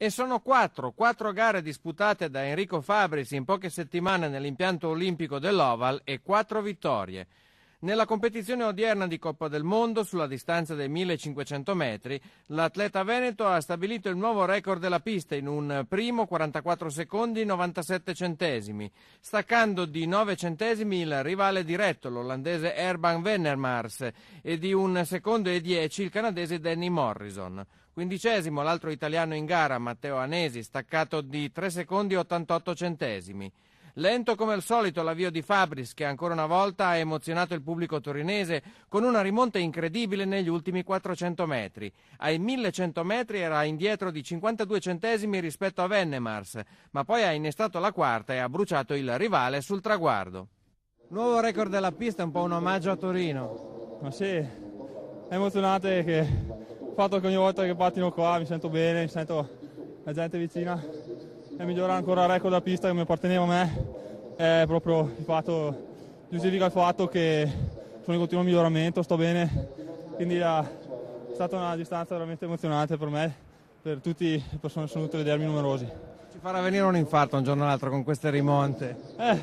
E sono quattro, quattro gare disputate da Enrico Fabris in poche settimane nell'impianto olimpico dell'Oval e quattro vittorie. Nella competizione odierna di Coppa del Mondo, sulla distanza dei 1500 metri, l'atleta Veneto ha stabilito il nuovo record della pista in un primo 44 secondi 97 centesimi, staccando di 9 centesimi il rivale diretto, l'olandese Erban Vennermars, e di un secondo e 10 il canadese Danny Morrison. Quindicesimo l'altro italiano in gara, Matteo Anesi, staccato di 3 secondi 88 centesimi. Lento come al solito l'avvio di Fabris che ancora una volta ha emozionato il pubblico torinese con una rimonta incredibile negli ultimi 400 metri. Ai 1100 metri era indietro di 52 centesimi rispetto a Vennemars, ma poi ha innestato la quarta e ha bruciato il rivale sul traguardo. Nuovo record della pista, un po' un omaggio a Torino. Ma sì, è emozionante che il fatto che ogni volta che battino qua mi sento bene, mi sento la gente vicina e migliorare ancora il record da pista che mi apparteneva a me è proprio il fatto, giustifica il fatto che sono in continuo miglioramento, sto bene, quindi è stata una distanza veramente emozionante per me, per tutte le persone che sono venute a vedermi numerosi. Ci farà venire un infarto un giorno o l'altro con queste rimonte? Eh,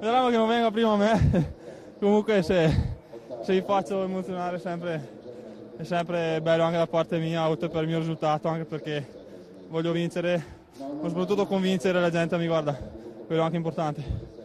vedremo che non venga prima a me, comunque se, se vi faccio emozionare sempre è sempre bello anche da parte mia, oltre per il mio risultato, anche perché voglio vincere ho potuto convincere la gente, mi guarda, quello è anche importante.